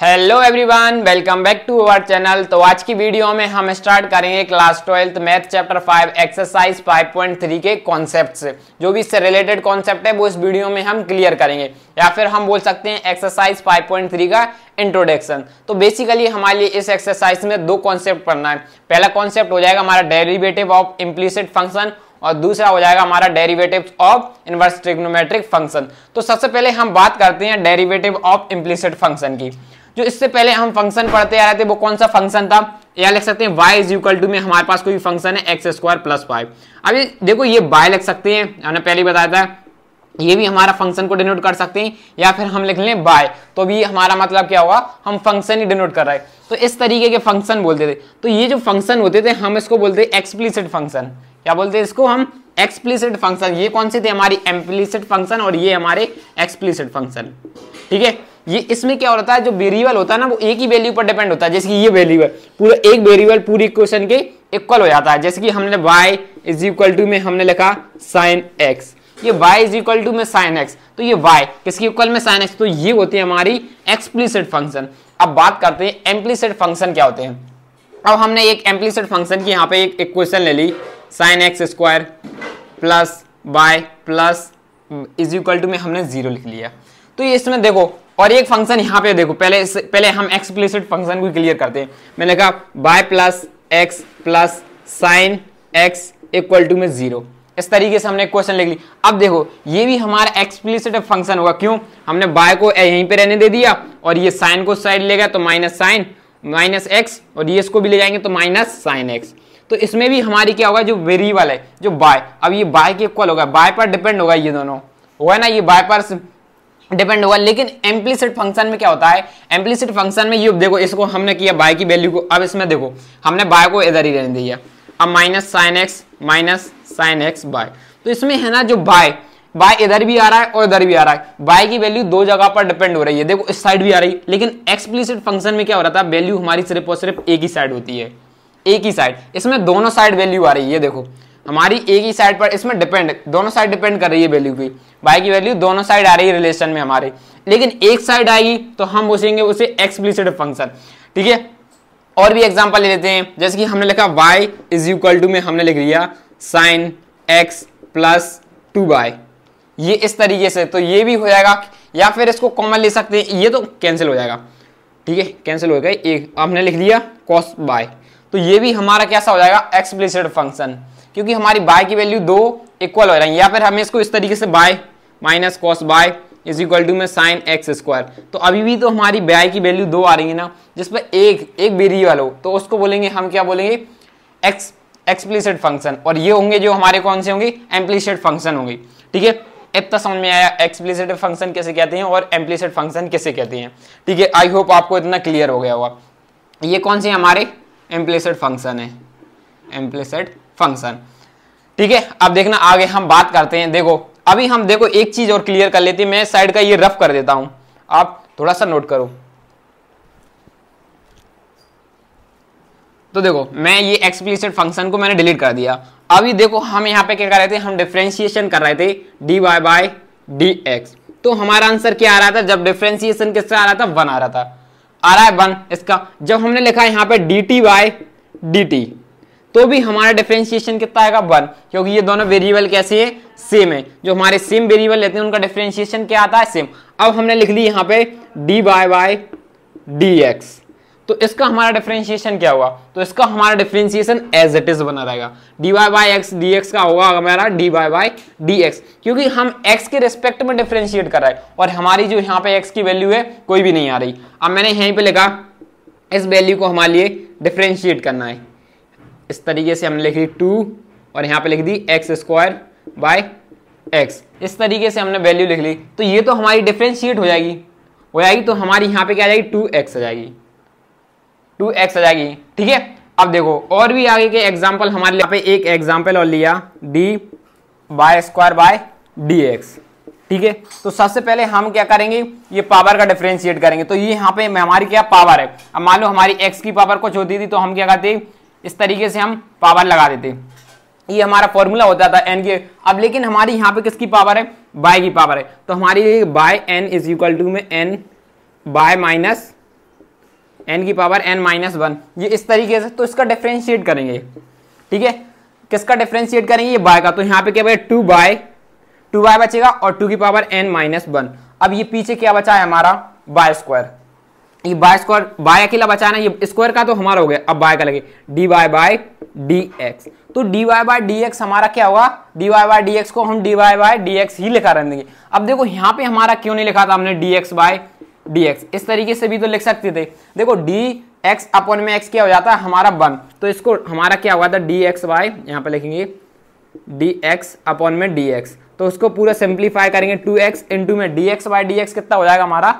hello everyone welcome back to our channel तो आज की वीडियो में हम स्टार्ट करेंगे class twelfth math chapter five exercise five point three के कॉन्सेप्ट से जो भी इससे रिलेटेड कॉन्सेप्ट है वो इस वीडियो में हम क्लियर करेंगे या फिर हम बोल सकते हैं एक्सरसाइज फाइव पॉइंट थ्री का इंट्रोडक्शन तो बेसिकली हमारे लिए इस एक्सरसाइज में दो कॉन्सेप्ट पढ़ना है पहला कॉन्सेप्ट हो जाएगा हमारा डेरिवेटिव ऑफ इम्प्लीसिट फंक्शन और दूसरा हो जाएगा हमारा derivative of inverse trigonometric function तो सबसे पहले हम बात करते हैं डेरिवेटिव ऑफ इम्प्लीसिट फंक्शन की जो इससे पहले हम फंक्शन पढ़ते आ रहे थे वो कौन सा फंक्शन था या लिख सकते हैं वाई इज इक्वल टू में हमारे पास कोई फंक्शन है एक्स स्क्वायर प्लस फाइव अभी देखो ये वाई लिख सकते हैं हमने पहले बताया था ये भी हमारा फंक्शन को डिनोट कर सकते हैं या फिर हम लिख लें बाय तो भी हमारा मतलब क्या हुआ हम फंक्शन ही डिनोट कर रहे हैं तो इस तरीके के फंक्शन बोलते थे तो ये जो फंक्शन होते थे हम इसको बोलते हैं एक्सप्लिसिट फंक्शन क्या बोलते हैं इसको हम एक्सप्लिसिट फंक्शन ये कौन से थे हमारी एम्प्लिसिट फंक्शन और ये हमारे एक्सप्लिसिट फंक्शन ठीक है ये इसमें क्या होता है जो वेरिएबल होता है ना वो एक ही वैल्यू पर डिपेंड होता है जैसे कि ये वेरिएबल पूरा एक वेरिएबल पूरी इक्वेशन के इक्वल हो जाता है जैसे कि हमने y इज इक्वल टू में हमने लिखा साइन x ये y इज इक्वल टू में साइन x तो ये y किसके इक्वल में साइन x तो ये होती है हमारी एक्सप्लिसिट फंक्शन अब बात करते हैं एम्प्लिसिट फंक्शन क्या होते हैं अब हमने एक एम्प्लिसिट फंक्शन की यहाँ पे एक इक्वेशन ले ली sine x square plus y plus is equal to में हमने जीरो लिख लिया तो ये इसमें देखो और एक फंक्शन यहाँ पे देखो पहले पहले हम एक्सप्लिसिट फंक्शन को क्लियर करते हैं मैंने कहा y plus x plus sine x equal to में जीरो इस तरीके से हमने क्वेश्चन लिख ली अब देखो ये भी हमारा एक्सप्लिसिट फंक्शन होगा क्यों हमने बाय को यहीं पे रहने दे दिया और ये साइन को साइड ले गया तो माइनस साइन माइनस एक्स और ये इसको भी ले जाएंगे तो माइनस साइन एक्स तो इसमें भी हमारी क्या होगा जो वेरिएबल है जो बाय अब ये बाय के इक्वल होगा बाय पर डिपेंड होगा ये दोनों होगा ना ये बाय पर डिपेंड होगा लेकिन एम्प्लीसिट फंक्शन में क्या होता है एम्प्लीसिट फंक्शन में ये देखो इसको हमने किया बाय की वैल्यू को अब इसमें देखो हमने बाय को इधर ही रहने दिया अब minus sine x minus sine x by तो इसमें है ना जो बाय बाय इधर भी आ रहा है और इधर भी आ रहा है बाय की वैल्यू दो जगह पर डिपेंड हो रही है देखो इस साइड भी आ रही है लेकिन एक्सप्लिसिट फंक्शन में क्या हो रहा था वैल्यू हमारी सिर्फ और सिर्फ एक ही साइड होती है एक ही साइड इसमें दोनों साइड वैल्यू आ रही है देखो हमारी एक ही साइड पर इसमें डिपेंड दोनों साइड डिपेंड कर रही है वैल्यू की बाई की वैल्यू दोनों साइड आ रही है रिलेशन में हमारे लेकिन एक साइड आएगी तो हम पूछेंगे उसे एक्सप्लिसिट फंक्शन ठीक है और भी एग्जाम्पल ले लेते हैं जैसे कि हमने लिखा वाई इज इक्वल टू में हमने लिख लिया sine x plus two by ये इस तरीके से तो ये भी हो जाएगा या फिर इसको कॉमन ले सकते हैं ये तो कैंसिल हो जाएगा ठीक है कैंसिल हो गया एक हमने लिख लिया कॉस बाय तो ये भी हमारा कैसा हो जाएगा एक्सप्लिसिट फंक्शन क्योंकि हमारी बाय की वैल्यू दो इक्वल हो रही है या फिर हमें इसको इस तरीके से y minus cos y is equal to में साइन एक्स स्क्वायर तो अभी भी तो हमारी बाय की वैल्यू दो आ रही है ना जिस पर एक एक वेरिएबल हो तो उसको बोलेंगे हम क्या बोलेंगे एक्स एक्सप्लिसिट फंक्शन और ये होंगे जो हमारे कौन से होंगे एम्प्लीसिट फंक्शन होंगे ठीक है इतना समझ में आया एक्सप्लिसिट फंक्शन कैसे कहते हैं और एम्प्लीसिट फंक्शन कैसे कहते हैं ठीक है आई होप आपको इतना क्लियर हो गया होगा ये कौन से हमारे एम्प्लिसिट फंक्शन है एम्प्लिसिट फंक्शन ठीक है अब देखना आगे हम बात करते हैं देखो अभी हम देखो एक चीज और क्लियर कर लेते हैं मैं साइड का ये रफ कर देता हूं आप थोड़ा सा नोट करो तो देखो मैं ये एक्सप्लिसिट फंक्शन को मैंने डिलीट कर दिया अभी देखो हम यहां पे क्या कर रहे थे हम डिफ्रेंशिएशन कर रहे थे d y by d x तो हमारा आंसर क्या आ रहा था जब डिफ्रेंशिएशन किसका आ रहा था वन आ रहा था आ रहा है वन इसका जब हमने लिखा यहां पर d t by d t तो भी हमारा डिफ्रेंशिएशन कितना आएगा वन क्योंकि ये दोनों वेरिएबल कैसे है सेम है जो हमारे सेम वेरिएबल लेते हैं उनका डिफ्रेंशिएशन क्या आता है सेम अब हमने लिख ली यहाँ पे d y by d x तो इसका हमारा डिफ्रेंशिएशन क्या हुआ तो इसका हमारा डिफ्रेंशिएशन एज इट इज बना रहेगा d y by x d x का होगा हमारा d y by d x क्योंकि हम x के रिस्पेक्ट में डिफ्रेंशिएट कर रहे हैं और हमारी जो यहाँ पे x की वैल्यू है कोई भी नहीं आ रही अब मैंने यहीं पे लिखा इस वैल्यू को हमारे लिए डिफ्रेंशिएट करना है इस तरीके से हमने लिख दी टू और यहाँ पे लिख दी एक्स स्क्वायर बाय एक्स इस तरीके से हमने वैल्यू लिख ली तो ये तो हमारी डिफ्रेंशिएट हो जाएगी हो जाएगी तो हमारी यहाँ पे क्या आ जाएगी टू एक्स आ जाएगी टू एक्स आ जाएगी ठीक है अब देखो और भी आगे के एग्जाम्पल हमारे यहाँ पे एक एग्जाम्पल और लिया d y square by d x ठीक है तो सबसे पहले हम क्या करेंगे ये पावर का डिफ्रेंशिएट करेंगे तो ये यहाँ पे हमारी क्या पावर है अब मान लो हमारी एक्स की पावर कुछ होती थी तो हम क्या करते इस तरीके से हम पावर लगा देते ये हमारा फॉर्मूला होता था एन के अब लेकिन हमारी यहाँ पे किसकी पावर है बाय की पावर है तो हमारी y n is equal to में एन बाय माइनस एन की पावर एन माइनस वन ये इस तरीके से तो इसका डिफ्रेंशिएट करेंगे ठीक है किसका डिफ्रेंशिएट करेंगे ये बाय का तो यहाँ पे क्या बचेगा टू बाय टू बाय बचेगा और टू की पावर एन माइनस वन अब ये पीछे क्या बचा है हमारा बाय स्क्वायर ये बाय स्क्वायर बाय अकेला बचाना ये स्क्वायर का तो हमारा हो गया अब बाय का लगे d y by d x तो d y by d x हमारा क्या होगा d y by d x को हम d y by d x ही लिखा रहने देंगे अब देखो यहाँ पे हमारा क्यों नहीं लिखा था हमने d x by d x इस तरीके से भी तो लिख सकते थे देखो डी एक्स अपन में एक्स क्या हो जाता है हमारा वन तो इसको हमारा क्या हुआ था डी एक्स बाय यहाँ पे लिखेंगे डी एक्स अपन में डी एक्स तो उसको पूरा सिंप्लीफाई करेंगे टू एक्स इंटू में d x by d x कितना हो जाएगा हमारा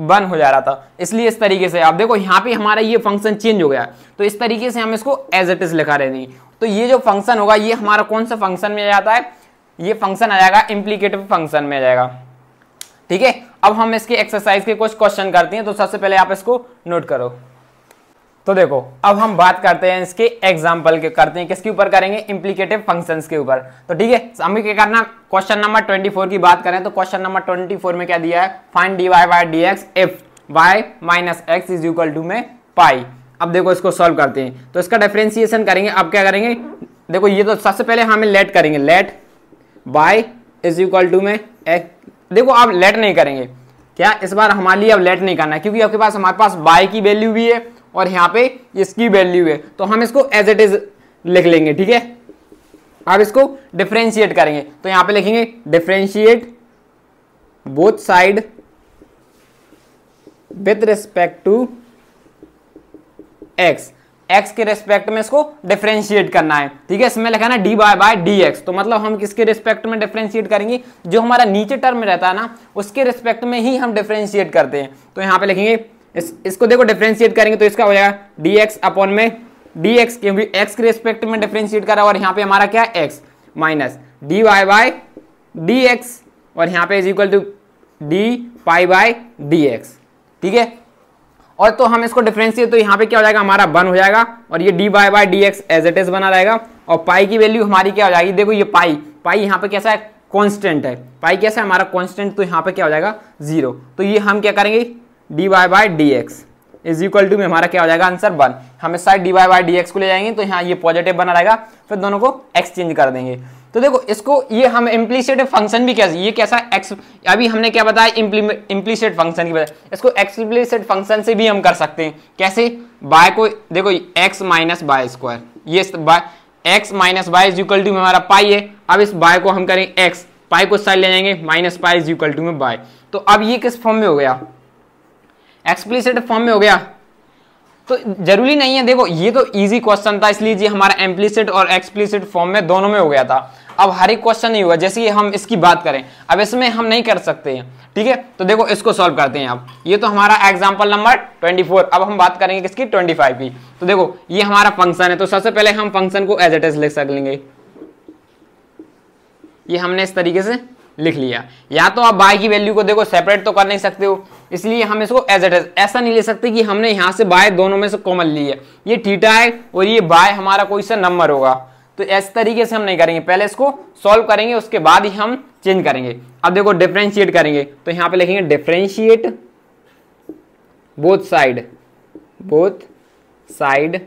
वन हो जा रहा था इसलिए इस तरीके से आप देखो यहाँ पे हमारा ये फंक्शन चेंज हो गया तो इस तरीके से हम इसको एज इट इज लिखा रहे नहीं तो ये जो फंक्शन होगा ये हमारा कौन सा फंक्शन में जाता है ये फंक्शन आ जाएगा इम्प्लीकेटिव फंक्शन में आ जाएगा ठीक है अब हम इसके एक्सरसाइज के कुछ क्वेश्चन करते हैं तो सबसे पहले आप इसको नोट करो तो देखो अब हम बात करते हैं इसके एग्जाम्पल के करते हैं किसके ऊपर करेंगे इम्प्लीकेटिव फंक्शंस के ऊपर तो ठीक है तो हमें क्या करना क्वेश्चन नंबर 24 की बात करें तो क्वेश्चन नंबर 24 में क्या दिया है find d y y d x if y minus x is equal to में पाई अब देखो इसको सॉल्व करते हैं तो इसका डिफ्रेंसिएशन करेंगे अब क्या करेंगे देखो ये तो सबसे पहले हमें लेट करेंगे let y is equal to में एक्स देखो आप लेट नहीं करेंगे क्या इस बार हमारे लिए अब लेट नहीं करना क्योंकि आपके पास हमारे पास बाई की वैल्यू भी है और यहाँ पे इसकी वैल्यू है तो हम इसको एज इट इज लिख लेंगे ठीक है अब इसको डिफ्रेंशिएट करेंगे तो यहाँ पे लिखेंगे differentiate both side with respect to x x के रिस्पेक्ट में इसको डिफ्रेंशिएट करना है ठीक है इसमें लिखा ना d y by d x तो मतलब हम किसके रिस्पेक्ट में डिफ्रेंशिएट करेंगे जो हमारा नीचे टर्म रहता है ना उसके रिस्पेक्ट में ही हम डिफ्रेंशिएट करते हैं तो यहाँ पे लिखेंगे इस, इसको देखो डिफ्रेंशिएट करेंगे तो इसका हो जाएगा डी एक्स अपॉन में डी एक्स क्योंकि एक्स के रिस्पेक्ट में डिफ्रेंशिएट करा और यहाँ पे हमारा क्या है x minus d y by d x और यहाँ पे is equal to d pi by d x ठीक है और तो हम इसको डिफ्रेंशिएट तो यहाँ पे क्या हो जाएगा हमारा वन हो जाएगा और ये d y by d x as it is बना रहेगा और पाई की वैल्यू हमारी क्या हो जाएगी देखो ये पाई पाई यहाँ पे कैसा है कॉन्स्टेंट है पाई कैसा है हमारा कॉन्स्टेंट तो यहाँ पे क्या हो जाएगा जीरो तो ये हम क्या करेंगे d y by d x is equal to में हमारा क्या हो जाएगा आंसर वन हम इस side d y by d x को ले जाएंगे तो यहाँ ये पॉजिटिव बना रहेगा फिर दोनों को एक्सचेंज कर देंगे तो देखो इसको ये हम इम्प्लीसेट फंक्शन भी कैसे ये कैसा एक्स अभी हमने क्या बताया इम्प्लीसेट फंक्शन की बताया इसको एक्सप्लीसेट फंक्शन से भी हम कर सकते हैं कैसे बाय को देखो एक्स माइनस बाय स्क्वायर ये y x minus y is equal to में हमारा पाई है अब इस बाय को हम करें एक्स पाई को साइड ले जाएंगे minus pi is equal to में बाय तो अब ये किस फॉर्म में हो गया एक्सप्लिसिट फॉर्म में हो गया तो जरूरी नहीं है देखो ये तो इजी क्वेश्चन था इसलिए जी हमारा एम्प्लिसिट और एक्सप्लिसिट फॉर्म में दोनों में हो गया था अब हर एक क्वेश्चन नहीं हुआ जैसे हम इसकी बात करें अब इसमें हम नहीं कर सकते हैं ठीक है तो देखो इसको सॉल्व करते हैं आप ये तो हमारा एग्जाम्पल नंबर 24 अब हम बात करेंगे किसकी 25 की तो देखो ये हमारा फंक्शन है तो सबसे पहले हम फंक्शन को एज एट एज लिख सक लेंगे ये हमने इस तरीके से लिख लिया या तो आप बाय की वैल्यू को देखो सेपरेट तो कर नहीं सकते हो इसलिए हम इसको एज एट एज ऐसा नहीं ले सकते कि हमने यहाँ से बाय दोनों में से कॉमन लिया ये थीटा है और ये बाय हमारा कोई सा नंबर होगा तो ऐसे तरीके से हम नहीं करेंगे पहले इसको सॉल्व करेंगे उसके बाद ही हम चेंज करेंगे अब देखो डिफ्रेंशिएट करेंगे तो यहाँ पे लिखेंगे differentiate both side both side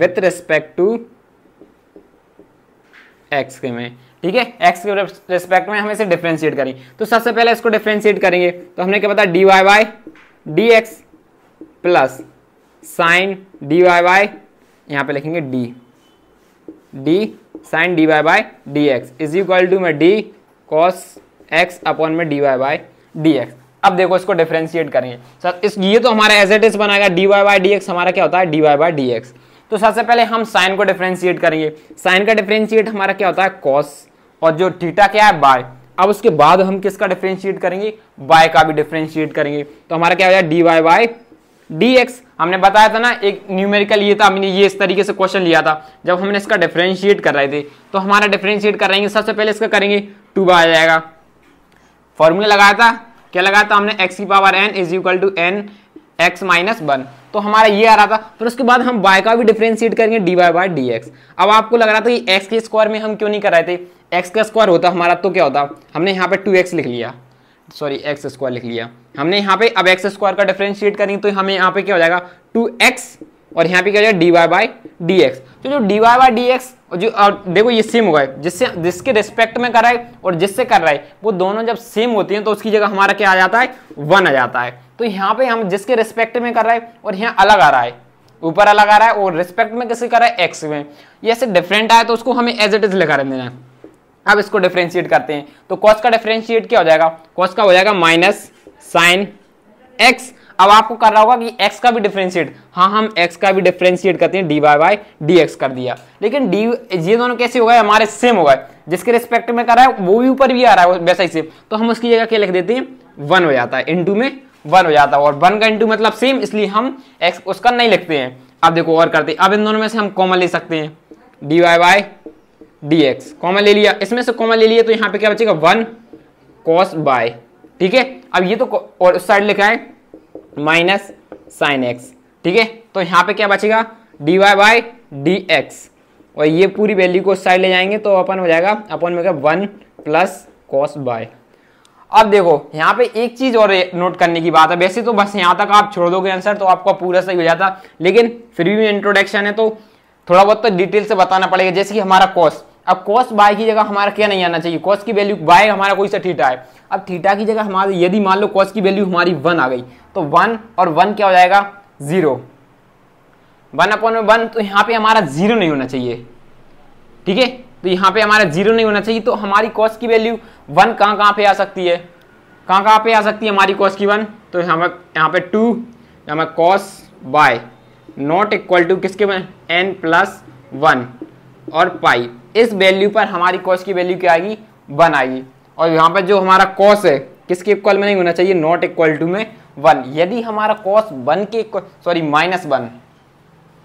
with respect to x के में ठीक है एक्स के रेस्पेक्ट में हमें इसे डिफ्रेंशिएट करें तो सबसे पहले इसको डिफ्रेंशिएट करेंगे तो हमने क्या बताया d y y d x plus sine d y y यहाँ पर लिखेंगे d d sine d y by d x is equal to में डी कॉस एक्स अपॉन में d y by d x अब देखो इसको डिफ्रेंशिएट करेंगे sir इस ये तो हमारा एज एट इज बनाएगा d y by d x हमारा क्या होता है d y by d x तो सबसे पहले हम साइन को डिफ्रेंशिएट करेंगे साइन का डिफ्रेंशिएट हमारा क्या होता है कॉस और जो थीटा क्या है बाय अब उसके बाद हम किसका डिफ्रेंशिएट करेंगे बाय का भी डिफ्रेंशिएट करेंगे तो हमारा क्या हो जाए d y by d x हमने बताया था ना एक न्यूमेरिकल ये था हमने ये इस तरीके से क्वेश्चन लिया था जब हमने इसका डिफ्रेंशिएट कर रहे थे तो हमारा डिफ्रेंशिएट कर रहे सबसे पहले इसका करेंगे टू बाय आ जाएगा फॉर्मूला लगाया था क्या लगाया था हमने एक्स की power n is equal to n x minus one तो हमारा ये आ रहा था फिर उसके बाद हम वाई का भी डिफ्रेंशिएट करेंगे d y by d x अब आपको लग रहा था कि एक्स के स्क्वायर में हम क्यों नहीं कर रहे थे एक्स का स्क्वायर होता हमारा तो क्या होता हमने यहाँ पे टू एक्स लिख लिया सॉरी एक्स स्क्वायर लिख लिया हमने यहाँ पे अब एक्स स्क्वायर का डिफ्रेंशिएट करेंगे तो हमें यहाँ पे क्या हो जाएगा टू एक्स और यहाँ पे क्या जाएगा d y by d x तो जो d y by d x जो और देखो ये सेम होगा जिससे जिसके रिस्पेक्ट में कर रहा है और जिससे कर रहा है वो दोनों जब सेम होती हैं तो उसकी जगह हमारा क्या आ जाता है वन आ जाता है तो यहाँ पे हम जिसके रिस्पेक्ट में कर रहा है और यहाँ अलग आ रहा है ऊपर अलग आ रहा है और रिस्पेक्ट में किसी कर रहा है एक्स में ये ऐसे डिफरेंट आया तो उसको हमें एज इट इज लगा देना अब इसको डिफ्रेंशिएट करते हैं तो कॉस का डिफ्रेंशिएट क्या हो जाएगा कॉस का हो जाएगा माइनस साइन एक्स अब आपको कर रहा होगा कि x का भी डिफ्रेंशिएट हाँ हम x का भी डिफ्रेंशिएट करते हैं d y by d x कर दिया लेकिन डी ये दोनों कैसे हो गए हमारे सेम हो गए जिसके रिस्पेक्ट में कर रहा है वो भी ऊपर भी आ रहा है वैसा ही सेम तो हम उसकी जगह क्या लिख देते हैं वन हो जाता है इंटू में वन हो जाता है और वन का इंटू मतलब सेम इसलिए हम एक्स उसका नहीं लिखते हैं अब देखो और करते अब इन दोनों में से हम कॉमन ले सकते हैं d y by d x common ले लिया इसमें से कॉमन ले लिया तो यहाँ पे क्या बचेगा वन कॉस बाय ठीक है अब ये तो और उस साइड लिखा है माइनस साइन एक्स ठीक है तो यहाँ पे क्या बचेगा d y by d x और ये पूरी वैल्यू को उस साइड ले जाएंगे तो अपन हो जाएगा अपन में क्या वन प्लस कॉस बाय अब देखो यहाँ पे एक चीज और नोट करने की बात है वैसे तो बस यहाँ तक आप छोड़ दोगे आंसर तो आपका पूरा सही हो जाता लेकिन फिर भी इंट्रोडक्शन है तो थोड़ा बहुत तो डिटेल से बताना पड़ेगा जैसे कि हमारा कॉस्ट अब कॉस बाय की जगह हमारा क्या नहीं आना चाहिए कॉस की वैल्यू बाय हमारा कोई सा थीटा है अब थीटा की जगह हमारे यदि मान लो कॉस की वैल्यू हमारी वन आ गई तो वन और वन क्या हो जाएगा जीरो वन अपॉन में वन तो यहाँ पे हमारा जीरो नहीं होना चाहिए ठीक है तो यहाँ पे हमारा जीरो नहीं होना चाहिए तो हमारी कॉस की वैल्यू वन कहाँ कहाँ पे आ सकती है कहाँ कहाँ पे आ सकती है हमारी कॉस्ट की वन तो यहाँ पर यहाँ पे टू यहाँ पर cos y not equal to किसके बन एन प्लस वन और पाई इस वैल्यू पर हमारी कॉस की वैल्यू क्या आएगी वन आएगी और यहाँ पर जो हमारा कॉस है किसके इक्वल में नहीं होना चाहिए नॉट इक्वल टू में वन यदि हमारा कॉस वन के सॉरी माइनस वन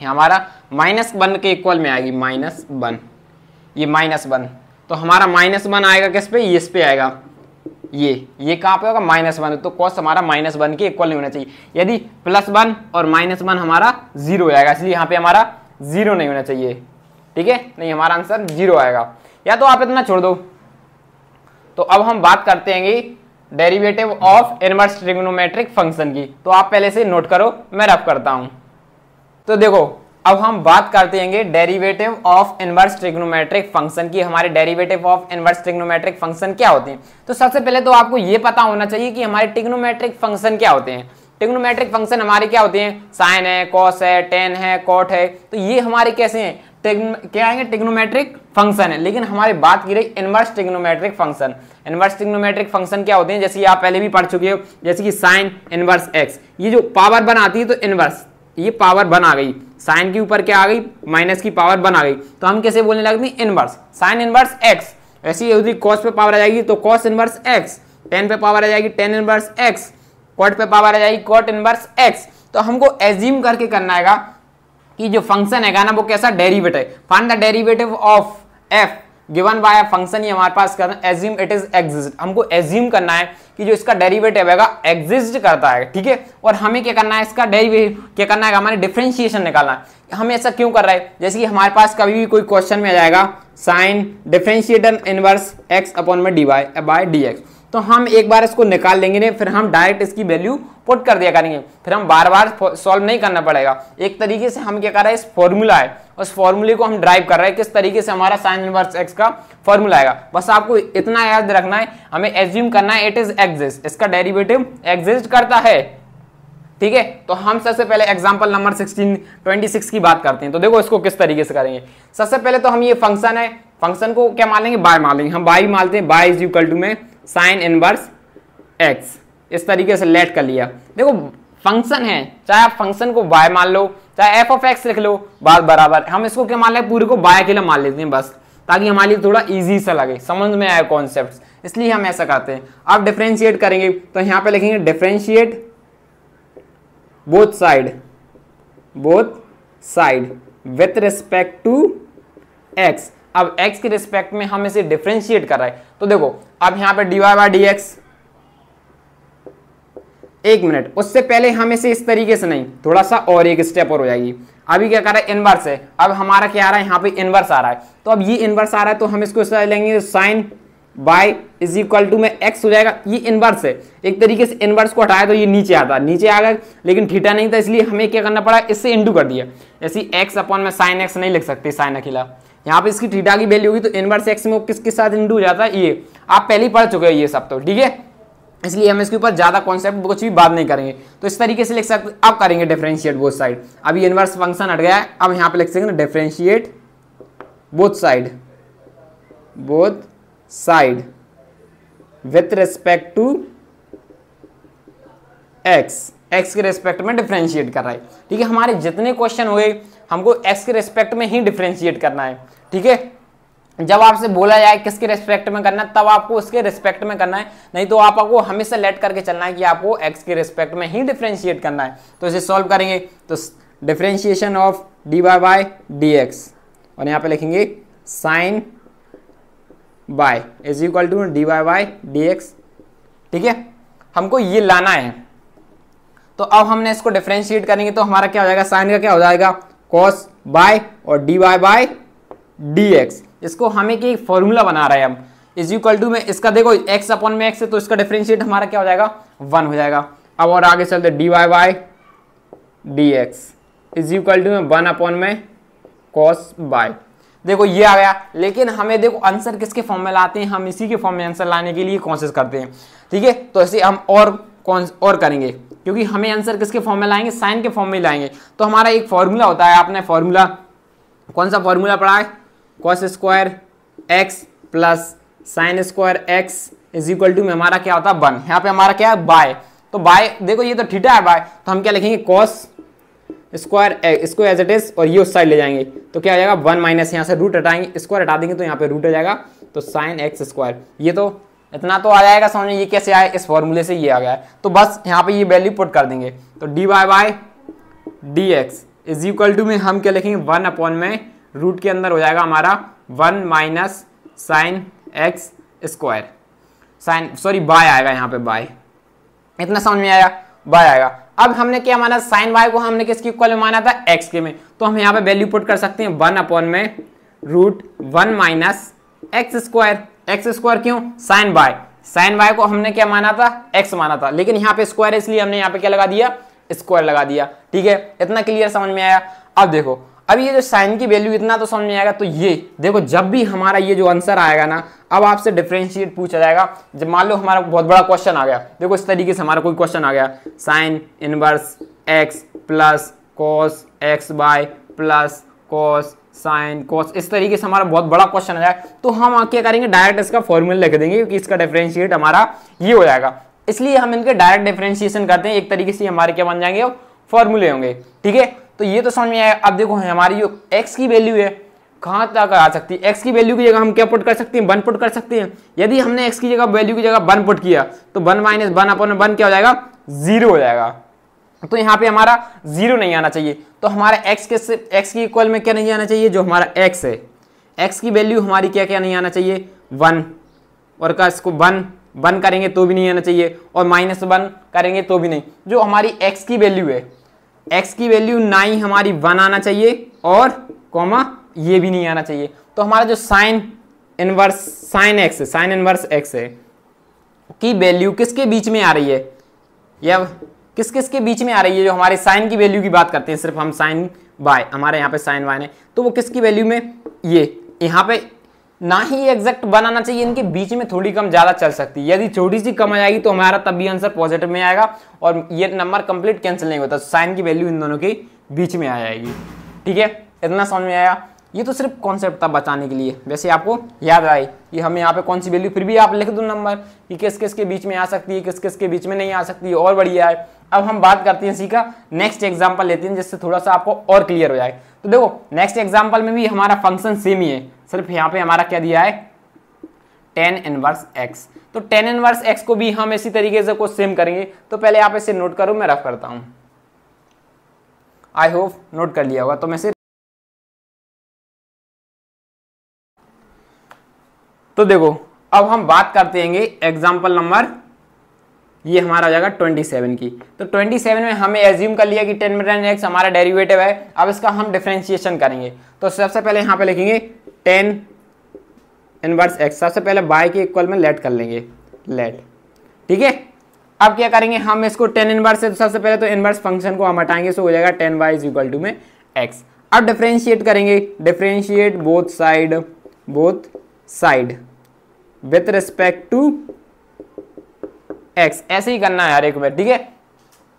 हमारा माइनस वन के इक्वल में आएगी माइनस वन ये माइनस वन तो हमारा माइनस वन आएगा किस पे इस पे आएगा ये ये कहाँ पे होगा माइनस वन तो कॉस हमारा माइनस वन के इक्वल नहीं होना चाहिए यदि प्लस वन और माइनस वन हमारा जीरो आएगा इसलिए यहाँ पे हमारा जीरो नहीं होना चाहिए ठीक है नहीं हमारा आंसर जीरो आएगा या तो आप इतना छोड़ दो तो अब हम बात करते हैं derivative of inverse trigonometric function की तो आप पहले से नोट करो मैं रफ करता हूं तो देखो अब हम बात करते हैं derivative of inverse trigonometric function की हमारे derivative of inverse trigonometric function क्या होते हैं तो सबसे पहले तो आपको यह पता होना चाहिए कि हमारे ट्रिग्नोमेट्रिक फंक्शन क्या होते हैं ट्रिग्नोमेट्रिक फंक्शन हमारे क्या होते हैं साइन है कॉस है टेन है कॉट है तो ये हमारे कैसे हैं क्या आएंगे ट्रिग्नोमेट्रिक फंक्शन है लेकिन हमारे बात की रही inverse trigonometric function inverse trigonometric function क्या होते हैं जैसे आप पहले भी पढ़ चुके हो जैसे कि साइन इनवर्स एक्स ये जो पावर बन आती है तो इनवर्स ये पावर बन आ गई साइन के ऊपर क्या आ गई माइनस की पावर बन आ गई तो हम कैसे बोलने लगते हैं इनवर्स साइन इनवर्स एक्स ऐसी कॉस पे पावर आ जाएगी तो कॉस इनवर्स एक्स टेन पे पावर आ जाएगी टेन इनवर्स एक्स कॉट पे पावर आ जाएगी कॉट इनवर्स एक्स तो हमको एज्यूम करके करना है कि जो फंक्शन है ना वो कैसा डेरिवेटिव है find the derivative of f given by function ही हमारे पास करना एज्यूम इट इज एग्जिस्ट हमको एज्यूम करना है कि जो इसका डेरिवेटिव है एग्जिस्ट करता है ठीक है और हमें क्या करना है इसका डेरिवेटिव क्या करना है हमारे डिफ्रेंशिएशन निकालना है हमें ऐसा क्यों कर रहा है जैसे कि हमारे पास कभी भी कोई क्वेश्चन में आ जाएगा sine differentiator inverse x upon में d y by d x तो हम एक बार इसको निकाल लेंगे नहीं फिर हम डायरेक्ट इसकी वैल्यू पुट कर दिया करेंगे फिर हम बार बार सॉल्व नहीं करना पड़ेगा एक तरीके से हम क्या कर रहे हैं इस फॉर्मूला है उस फॉर्मूले को हम ड्राइव कर रहे हैं किस तरीके से हमारा साइन इनवर्स एक्स का फॉर्मूला आएगा बस आपको इतना याद रखना है हमें एज्यूम करना है इट इज एग्जिस्ट इसका डेरिवेटिव एग्जिस्ट करता है ठीक है तो हम सबसे पहले एग्जाम्पल नंबर 16 26 की बात करते हैं तो देखो इसको किस तरीके से करेंगे सबसे पहले तो हम ये फंक्शन है फंक्शन को क्या मान लेंगे बाय मान लेंगे हम बाय मानते हैं बाय इज इक्वल टू में साइन इनवर्स एक्स इस तरीके से लेट कर लिया देखो फंक्शन है चाहे आप फंक्शन को बाय मान लो चाहे एफ ऑफ एक्स लिख लो बात बराबर हम इसको क्या मान लें पूरे को बाय लिए मान लेते हैं बस ताकि हमारे लिए थोड़ा इजी सा लगे समझ में आए कॉन्सेप्ट इसलिए हम ऐसा करते हैं आप डिफ्रेंशिएट करेंगे तो यहां पे लिखेंगे differentiate both side both side with respect to x अब x के रिस्पेक्ट में हम इसे डिफ्रेंशिएट कर रहे हैं तो देखो अब यहां पर d y by d x एक मिनट उससे पहले हम इसे इस तरीके से नहीं थोड़ा सा और एक स्टेप और हो जाएगी अभी क्या कर रहा है इनवर्स है अब हमारा क्या आ रहा है यहां पे इनवर्स आ रहा है तो अब ये इनवर्स आ रहा है तो हम इसको लेंगे sine y is equal to में एक्स हो जाएगा ये इनवर्स है एक तरीके से इनवर्स को हटाया तो ये नीचे आता नीचे आ गया लेकिन ठीठा नहीं था इसलिए हमें क्या करना पड़ा इससे इंटू कर दिया जैसे एक्स अपॉन में साइन एक्स नहीं लिख सकते साइन अकेला यहाँ पे इसकी थीटा की वैल्यू होगी तो इनवर्स एक्स में वो किसके साथ इंटू हो जाता है ये आप पहले पढ़ चुके हो ये सब तो ठीक है इसलिए हम इसके ऊपर ज़्यादा कॉन्सेप्ट कुछ भी बात नहीं करेंगे तो इस तरीके से लिख सकते अब करेंगे डिफरेंशिएट बोथ साइड अभी इनवर्स फंक्शन हट गया है अब यहाँ पे लिख सकते differentiate both side both side with respect to x x के रेस्पेक्ट में डिफ्रेंशिएट कर रहा है ठीक है हमारे जितने क्वेश्चन हुए हमको एक्स के रेस्पेक्ट में ही डिफ्रेंशिएट करना है ठीक है जब आपसे बोला जाए किसके रिस्पेक्ट में करना है तब आपको उसके रिस्पेक्ट में करना है नहीं तो आप आपको हमेशा लेट करके चलना है कि आपको एक्स के रिस्पेक्ट में ही डिफ्रेंशिएट करना है तो इसे सॉल्व करेंगे तो differentiation of d y by d x और यहाँ पे लिखेंगे sine y is equal to d y by d x ठीक है हमको ये लाना है तो अब हमने इसको डिफ्रेंशिएट करेंगे तो हमारा क्या हो जाएगा साइन का क्या हो जाएगा कॉस बाय और d y by d x इसको हमें एक फॉर्मूला बना रहा है हम इज इक्वल टू में इसका देखो एक्स अपॉन में एक्स है तो इसका डिफ्रेंशिएट हमारा क्या हो जाएगा वन हो जाएगा अब और आगे चलते d y y d x is equal to में वन अपॉन में कॉस बाय देखो ये आ गया लेकिन हमें देखो आंसर किसके फॉर्म में लाते हैं हम इसी के फॉर्म में आंसर लाने के लिए कोशिश करते हैं ठीक है तो ऐसे हम और कौन और करेंगे क्योंकि हमें आंसर किसके फॉर्म में लाएंगे साइन के फॉर्म में लाएंगे तो हमारा एक फॉर्मूला होता है आपने फॉर्मूला कौन सा फॉर्मूला पढ़ा है cos square x plus sine square x is equal to में हमारा क्या होता है वन यहाँ पे हमारा क्या है बाय तो बाय देखो ये तो ठीठा है बाय तो हम क्या लिखेंगे कॉस स्क्वायर इसको एज इट इज और ये उस साइड ले जाएंगे तो क्या हो जाएगा वन माइनस यहाँ से रूट हटाएंगे स्क्वायर हटा देंगे तो यहाँ पे रूट हो जाएगा तो साइन एक्स स्क्वायर ये तो इतना तो आ जाएगा समझ ये कैसे आया इस फॉर्मूले से ये आ गया है तो बस यहाँ पे ये वैल्यू पुट कर देंगे तो d y by d x is equal to में हम क्या लिखेंगे वन अपॉन में रूट के अंदर हो जाएगा हमारा one minus sine x square sine sorry y आएगा यहाँ पे बाय इतना समझ में आया बाय आएगा अब हमने क्या माना साइन वाई को हमने किसके इक्वल में माना था एक्स के में तो हम यहाँ पे वैल्यू पुट कर सकते हैं वन अपॉन में root one minus x square x square क्यों साइन बाय साइन वाई को हमने क्या माना था एक्स माना था लेकिन यहाँ पे स्क्वायर इसलिए हमने यहाँ पे क्या लगा दिया स्क्वायर लगा दिया ठीक है इतना क्लियर समझ में आया अब देखो अब ये जो साइन की वैल्यू इतना तो समझ में आएगा तो ये देखो जब भी हमारा ये जो आंसर आएगा ना अब आपसे डिफ्रेंशिएट पूछा जाएगा जब मान लो हमारा बहुत बड़ा क्वेश्चन आ गया देखो इस तरीके से हमारा कोई क्वेश्चन आ गया sine inverse x plus cos x y plus cos sine cos इस तरीके से हमारा बहुत बड़ा क्वेश्चन आ जाए तो हम क्या करेंगे डायरेक्ट इसका फॉर्मूला लिख देंगे क्योंकि इसका डिफ्रेंशिएट हमारा ये हो जाएगा इसलिए हम इनके डायरेक्ट डिफ्रेंशिएशन करते हैं एक तरीके से हमारे क्या बन जाएंगे फॉर्मूले होंगे ठीक है तो ये तो समझ में आया अब देखो हमारी जो एक्स की वैल्यू है कहाँ तक आ सकती है एक्स की वैल्यू की जगह हम क्या पुट कर सकते हैं वन पुट कर सकते हैं यदि हमने एक्स की जगह वैल्यू की जगह वन पुट किया तो one minus one upon one क्या हो जाएगा जीरो हो जाएगा तो यहाँ पे हमारा जीरो नहीं आना चाहिए तो हमारा एक्स के से एक्स की इक्वल में क्या नहीं आना चाहिए जो हमारा एक्स है एक्स की वैल्यू हमारी क्या क्या नहीं आना चाहिए वन और का इसको वन वन करेंगे तो भी नहीं आना चाहिए और माइनस वन करेंगे तो भी नहीं जो हमारी एक्स की वैल्यू है एक्स की वैल्यू ना ही हमारी वन आना चाहिए और कॉमा ये भी नहीं आना चाहिए तो हमारा जो sine inverse sine x sine inverse x है की वैल्यू किसके बीच में आ रही है या किस किस के बीच में आ रही है जो हमारे साइन की वैल्यू की बात करते हैं सिर्फ हम साइन वाई हमारे यहाँ पे साइन वाई है तो वो किसकी वैल्यू में ये यहाँ पे ना ही एग्जैक्ट बनाना चाहिए इनके बीच में थोड़ी कम ज़्यादा चल सकती है यदि छोटी सी कम आ जाएगी तो हमारा तब भी आंसर पॉजिटिव में आएगा और ये नंबर कंप्लीट कैंसिल नहीं होता साइन की वैल्यू इन दोनों के बीच में आ जाएगी ठीक है इतना समझ में आया ये तो सिर्फ कॉन्सेप्ट था बचाने के लिए वैसे आपको याद आए कि हम यहाँ पे कौन सी वैल्यू फिर भी आप लिख दो नंबर कि किस किस के बीच में आ सकती है किस किस के बीच में नहीं आ सकती और बढ़िया है अब हम बात करते हैं इसी का नेक्स्ट एग्जाम्पल लेते हैं जिससे थोड़ा सा आपको और क्लियर हो जाए तो देखो नेक्स्ट एग्जाम्पल में भी हमारा फंक्शन सेम ही है सिर्फ यहाँ पे हमारा क्या दिया है टेन इनवर्स एक्स तो टेन इनवर्स एक्स को भी हम इसी तरीके से कुछ सेम करेंगे तो पहले आप इसे नोट करो मैं रफ करता हूँ आई होप नोट कर लिया होगा तो मैं तो देखो अब हम बात करते हैं एग्जाम्पल नंबर ये हमारा हो जाएगा 27 की तो 27 में हमें एज्यूम कर लिया कि टेन मिटन एक्स हमारा डेरिवेटिव है अब इसका हम डिफ्रेंशिएशन करेंगे तो सबसे पहले यहाँ पे लिखेंगे टेन इनवर्स एक्स सबसे पहले बाई के इक्वल में लेट कर लेंगे लेट ठीक है अब क्या करेंगे हम इसको टेन इनवर्स है तो सबसे पहले तो इनवर्स फंक्शन को हम हटाएंगे सो हो जाएगा tan y is equal to में एक्स अब डिफ्रेंशिएट करेंगे differentiate both side both side with respect to x ऐसे ही करना है हर एक बार ठीक है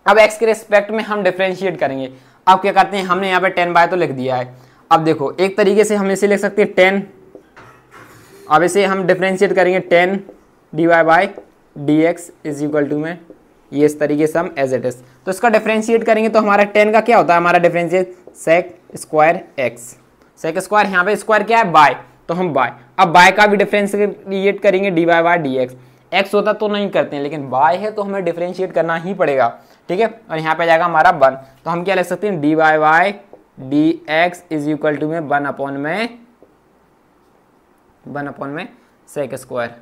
अब एक्स के रिस्पेक्ट में हम डिफ्रेंशिएट करेंगे अब क्या करते हैं हमने यहाँ पे टेन बाय तो लिख दिया है अब देखो एक तरीके से हम इसे लिख सकते हैं टेन अब इसे हम डिफ्रेंशिएट करेंगे tan d y by d x is equal to में ये इस तरीके से हम एज इट इज तो इसका डिफ्रेंशिएट करेंगे तो हमारा टेन का क्या होता है हमारा differentiate sec square x sec square यहाँ पे स्क्वायर क्या है बाय तो हम बाय अब बाय का भी डिफ्रेंशिएट करेंगे d y by d x x होता तो नहीं करते हैं लेकिन बाय है तो हमें डिफ्रेंशिएट करना ही पड़ेगा ठीक है और यहाँ पे जाएगा हमारा वन तो हम क्या लिख सकते हैं d y y d x is equal to में वन अपॉन में वन अपॉन में सेक स्क्वायर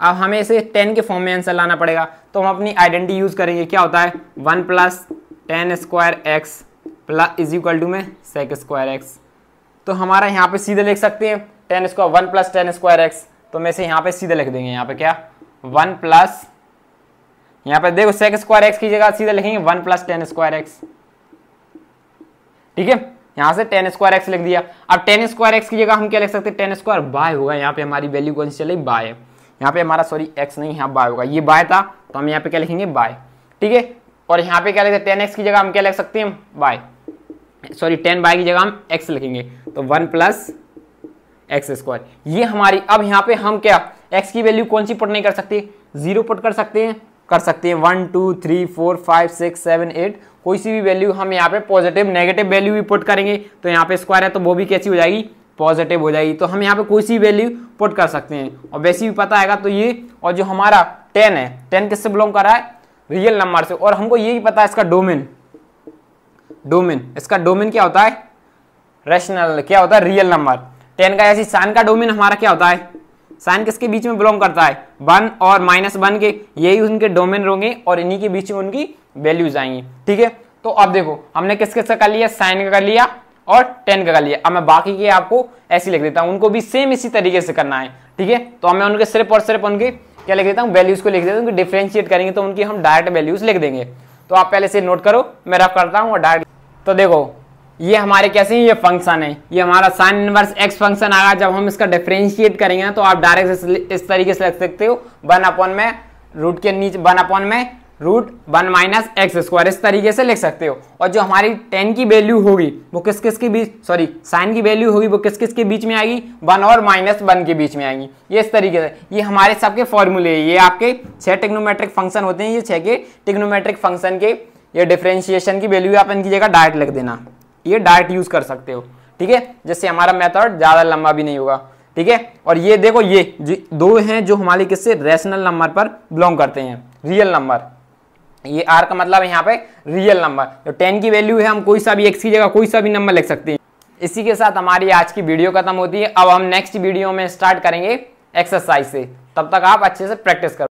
अब हमें इसे टेन के फॉर्म में आंसर लाना पड़ेगा तो हम अपनी आइडेंटिटी यूज करेंगे क्या होता है one plus tan square x plus is equal to में सेक स्क्वायर एक्स तो हमारा यहाँ पे सीधे लिख सकते हैं tan square one plus tan square x तो हम इसे यहाँ पे सीधे लिख देंगे यहाँ पे क्या वन प्लस यहाँ पे देखो सेक स्क्वायर एक्स की जगह सीधे लिखेंगे one plus tan square x ठीक है यहां से टेन स्क्वायर एक्स लिख दिया अब टेन स्क्वायर एक्स की जगह हम क्या लिख सकते हैं टेन स्क्वायर बाय होगा यहाँ पे हमारी वैल्यू कौन सी चली बाय यहाँ पे हमारा सॉरी एक्स नहीं है बाय होगा ये बाय था तो हम यहाँ पे क्या लिखेंगे बाय ठीक है और यहाँ पे क्या लिखते हैं टेन एक्स की जगह हम क्या लिख सकते हैं बाय सॉरी टेन बाय की जगह हम एक्स लिखेंगे तो वन प्लस एक्स स्क्वायर ये हमारी अब यहाँ पे हम क्या एक्स की वैल्यू कौन सी पुट नहीं कर सकते जीरो पुट कर सकते हैं कर सकते हैं one two three four five six seven eight कोई सी भी वैल्यू हम यहाँ पे पॉजिटिव नेगेटिव वैल्यू भी पुट करेंगे तो यहाँ पे स्क्वायर है तो वो भी कैसी हो जाएगी पॉजिटिव हो जाएगी तो हम यहाँ पे कोई सी वैल्यू पुट कर सकते हैं और वैसे भी पता आएगा तो ये और जो हमारा टेन है टेन किससे बिलोंग कर रहा है रियल नंबर से और हमको ये भी पता है इसका डोमिन डोमिन इसका डोमिन क्या होता है रेशनल क्या होता है रियल नंबर टेन का ऐसी साइन का डोमिन हमारा क्या होता है साइन किसके बीच में बिलोंग करता है वन और माइनस वन के यही उनके डोमेन होंगे और इन्हीं के बीच में उनकी वैल्यूज आएंगी ठीक है तो अब देखो हमने किस किस का कर लिया साइन का कर लिया और टेन का कर लिया अब मैं बाकी के आपको ऐसे लिख देता हूँ उनको भी सेम इसी तरीके से करना है ठीक है तो हमें उनके सिर्फ और सिर्फ उनके क्या लिख देता हूँ वैल्यूज को लिख देता हूँ उनकी डिफ्रेंशिएट करेंगे तो उनकी हम डायरेक्ट वैल्यूज लिख देंगे तो आप पहले से नोट करो मैं रफ करता हूँ और डायरेक्ट तो देखो ये हमारे कैसे हैं ये फंक्शन है ये हमारा साइन इनवर्स एक्स फंक्शन आगा जब हम इसका डिफ्रेंशिएट करेंगे तो आप डायरेक्ट इस तरीके से लिख सकते हो वन अपॉन में रूट के नीचे वन अपॉन में root one minus x square इस तरीके से लिख सकते हो और जो हमारी टेन की वैल्यू होगी वो किस किस के बीच सॉरी साइन की वैल्यू होगी वो किस किस के बीच में आएगी वन और माइनस वन के बीच में आएगी ये इस तरीके से ये हमारे सबके फॉर्मूले ये आपके छः टेक्नोमेट्रिक फंक्शन होते हैं ये छः के टेक्नोमेट्रिक फंक्शन के ये डिफ्रेंशिएशन की वैल्यू आप इनकी जगह डायरेक्ट लिख देना ये डायरेक्ट यूज कर सकते हो ठीक है जैसे हमारा मेथड ज़्यादा लंबा भी नहीं होगा ठीक है और ये देखो ये दो हैं जो हमारे किससे रेशनल नंबर पर बिलोंग करते हैं रियल नंबर ये आर का मतलब है यहाँ पे रियल नंबर जो टेन की वैल्यू है हम कोई सा भी एक्स की जगह कोई सा भी नंबर लिख सकते हैं इसी के साथ हमारी आज की वीडियो खत्म होती है अब हम नेक्स्ट वीडियो में स्टार्ट करेंगे एक्सरसाइज से तब तक आप अच्छे से प्रैक्टिस करो